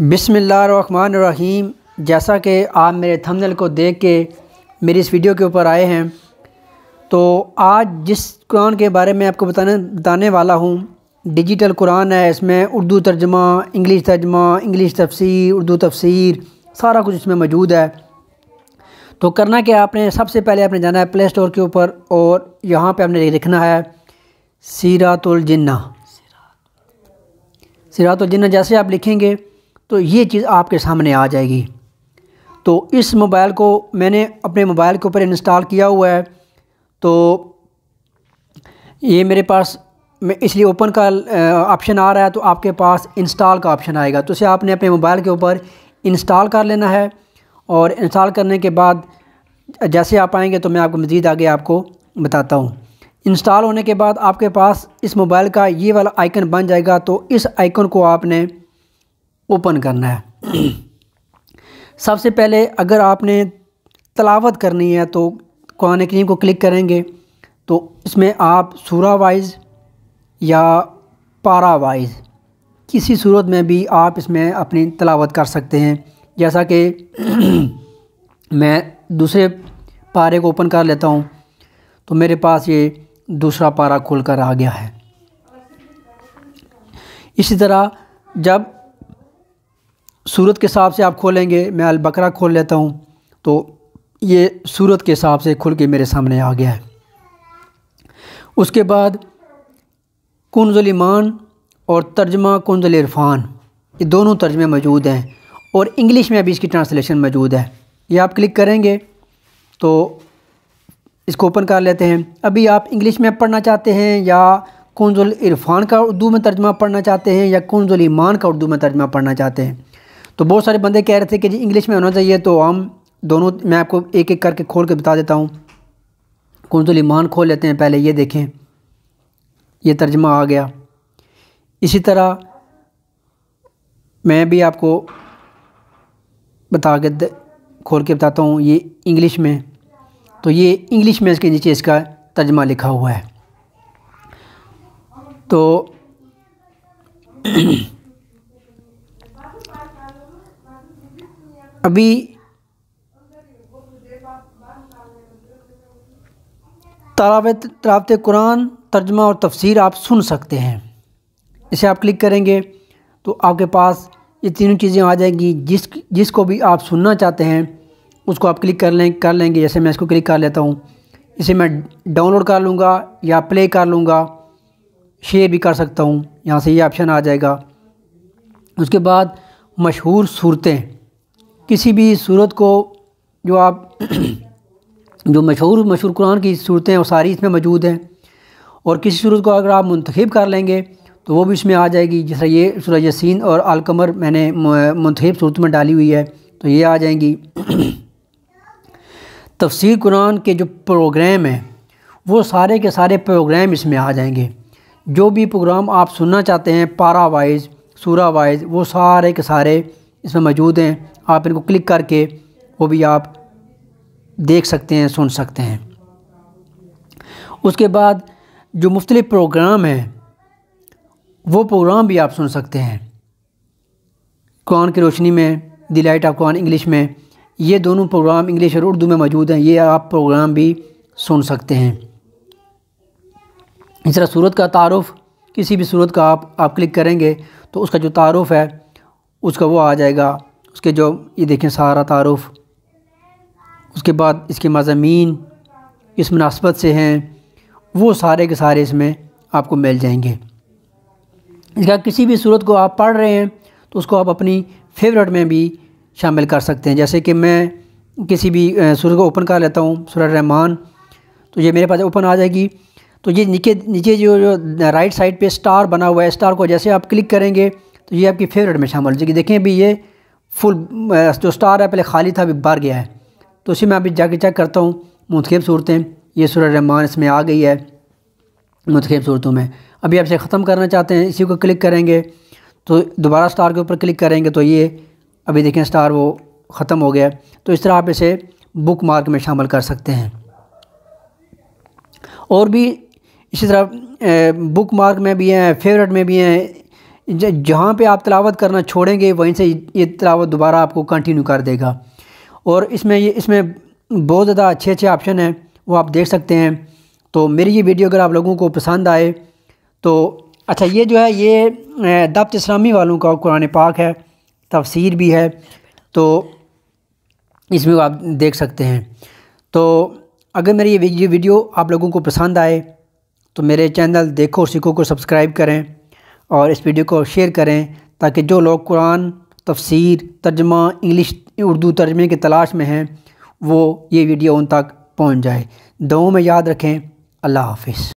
बिसमीम जैसा कि आप मेरे थंबनेल को देख के मेरी इस वीडियो के ऊपर आए हैं तो आज जिस कुरान के बारे में आपको बताने बताने वाला हूँ डिजिटल कुरान है इसमें उर्दू तर्जमा इंग्लिश तर्जमा इंग्लिश तफसीर उर्दू तफसीर सारा कुछ इसमें मौजूद है तो करना क्या आपने सबसे पहले आपने जाना है प्ले स्टोर के ऊपर और यहाँ पे आपने लिखना है सीरातुल जिन्ना सीरातुल जिन्ना जैसे आप लिखेंगे तो ये चीज़ आपके सामने आ जाएगी तो इस मोबाइल को मैंने अपने मोबाइल के ऊपर इंस्टॉल किया हुआ है तो ये मेरे पास मैं इसलिए ओपन का ऑप्शन आ रहा है तो आपके पास इंस्टॉल का ऑप्शन आएगा तो इसे आपने अपने मोबाइल के ऊपर इंस्टॉल कर लेना है और इंस्टॉल करने के बाद जैसे आप आएंगे तो मैं आपको मज़ीद आगे आपको बताता हूँ इंस्टॉल होने के बाद आपके पास इस मोबाइल का ये वाला आइकन बन जाएगा तो इस आइकन को आपने ओपन करना है सबसे पहले अगर आपने तलावत करनी है तो कुरान करीम को क्लिक करेंगे तो इसमें आप सूरा वाइज या पारा वाइज किसी सूरत में भी आप इसमें अपनी तलावत कर सकते हैं जैसा कि मैं दूसरे पारे को ओपन कर लेता हूँ तो मेरे पास ये दूसरा पारा खोल कर आ गया है इसी तरह जब सूरत के हिसाब से आप खोलेंगे मैं बकरा खोल लेता हूँ तो ये सूरत के हिसाब से खुल के मेरे सामने आ गया है उसके बाद ईमान और तर्जमा कुंजल इरफान ये दोनों तर्जमे मौजूद हैं और इंग्लिश में अभी इसकी ट्रांसलेशन मौजूद है ये आप क्लिक करेंगे तो इसको ओपन कर लेते हैं अभी आप इंग्लिश में पढ़ना चाहते हैं या कुंजल इरफान का उर्दू में तर्जमा पढ़ना चाहते हैं या कुंजल ईमान का उर्दू में तर्जमा पढ़ना चाहते हैं तो बहुत सारे बंदे कह रहे थे कि जी इंग्लिश में होना चाहिए तो हम दोनों मैं आपको एक एक करके खोल के बता देता हूँ कौन कुंजुल ईमान खोल लेते हैं पहले ये देखें ये तर्जमा आ गया इसी तरह मैं भी आपको बता के खोल के बताता हूँ ये इंग्लिश में तो ये इंग्लिश में इसके नीचे इसका तर्जमा लिखा हुआ है तो अभी तराव तरावत कुरान तर्जमा और तफसीर आप सुन सकते हैं इसे आप क्लिक करेंगे तो आपके पास ये तीनों चीज़ें आ जाएंगी जिस जिसको भी आप सुनना चाहते हैं उसको आप क्लिक कर लें कर लेंगे जैसे मैं इसको क्लिक कर लेता हूँ इसे मैं डाउनलोड कर लूँगा या प्ले कर लूँगा शेयर भी कर सकता हूँ यहाँ से ये यह ऑप्शन आ जाएगा उसके बाद मशहूर सूरतें किसी भी सूरत को जो आप जो मशहूर मशहूर कुरान की सूरतें हैं वो सारी इसमें मौजूद हैं और किसी सूरत को अगर आप मंतखब कर लेंगे तो वो भी इसमें आ जाएगी जैसे ये सूरज यसिन और अलकमर मैंने मंतखब सूरत में डाली हुई है तो ये आ जाएंगी तफसीर कुरान के जो प्रोग्राम हैं वो सारे के सारे प्रोग्राम इसमें आ जाएंगे जो भी प्रोग्राम आप सुनना चाहते हैं पारा वाइज सूरा वाइज वो सारे के सारे इसमें मौजूद हैं आप इनको क्लिक करके वो भी आप देख सकते हैं सुन सकते हैं उसके बाद जो मुख्तलि प्रोग्राम हैं वो प्रोग्राम भी आप सुन सकते हैं कुरान की रोशनी में the light of Quran English में ये दोनों प्रोग्राम इंग्लिश और उर्दू में मौजूद हैं ये आप प्रोग्राम भी सुन सकते हैं इस तरह सूरत का तारफ़ किसी भी सूरत का आप आप क्लिक करेंगे तो उसका जो तारफ़ है उसका वो आ जाएगा उसके जो ये देखें सहारा तारफ़ उसके बाद इसके मजामीन इस मुनासबत से हैं वो सारे के सारे इसमें आपको मिल जाएंगे इसका किसी भी सूरत को आप पढ़ रहे हैं तो उसको आप अपनी फेवरेट में भी शामिल कर सकते हैं जैसे कि मैं किसी भी सूरत को ओपन कर लेता हूँ सूरत रहमान तो ये मेरे पास ओपन आ जाएगी तो ये नीचे नीचे जो जो राइट साइड पे स्टार बना हुआ है स्टार को जैसे आप क्लिक करेंगे तो ये आपकी फेवरेट में शामिल हो जाएगी देखें अभी ये फुल जो स्टार है पहले खाली था अभी बाहर गया है तो उसी में अभी जाके चेक करता हूँ मुंतखब सूरतें ये सूरत रहमान इसमें आ गई है मुंतखब सूरतों में अभी आपसे ख़त्म करना चाहते हैं इसी को क्लिक करेंगे तो दोबारा स्टार के ऊपर क्लिक करेंगे तो ये अभी देखें स्टार वो ख़त्म हो गया तो इस तरह आप इसे बुक मार्क में शामिल कर सकते हैं और भी इसी तरह बुक मार्क में भी हैं फेवरेट में भी हैं जहाँ पे आप तलावत करना छोड़ेंगे वहीं से ये तलावत दोबारा आपको कंटिन्यू कर देगा और इसमें ये इसमें बहुत ज़्यादा अच्छे अच्छे ऑप्शन हैं वो आप देख सकते हैं तो मेरी ये वीडियो अगर आप लोगों को पसंद आए तो अच्छा ये जो है ये दफ्त इस्लामी वालों का कुरान पाक है तफसीर भी है तो इसमें आप देख सकते हैं तो अगर मेरी ये वीडियो आप लोगों को पसंद आए तो मेरे चैनल देखो सीखो को सब्सक्राइब करें और इस वीडियो को शेयर करें ताकि जो लोग कुरान तफसीर तर्जमा इंग्लिश उर्दू तर्जमे की तलाश में हैं वो ये वीडियो उन तक पहुँच जाए दो में याद रखें अल्लाह हाफ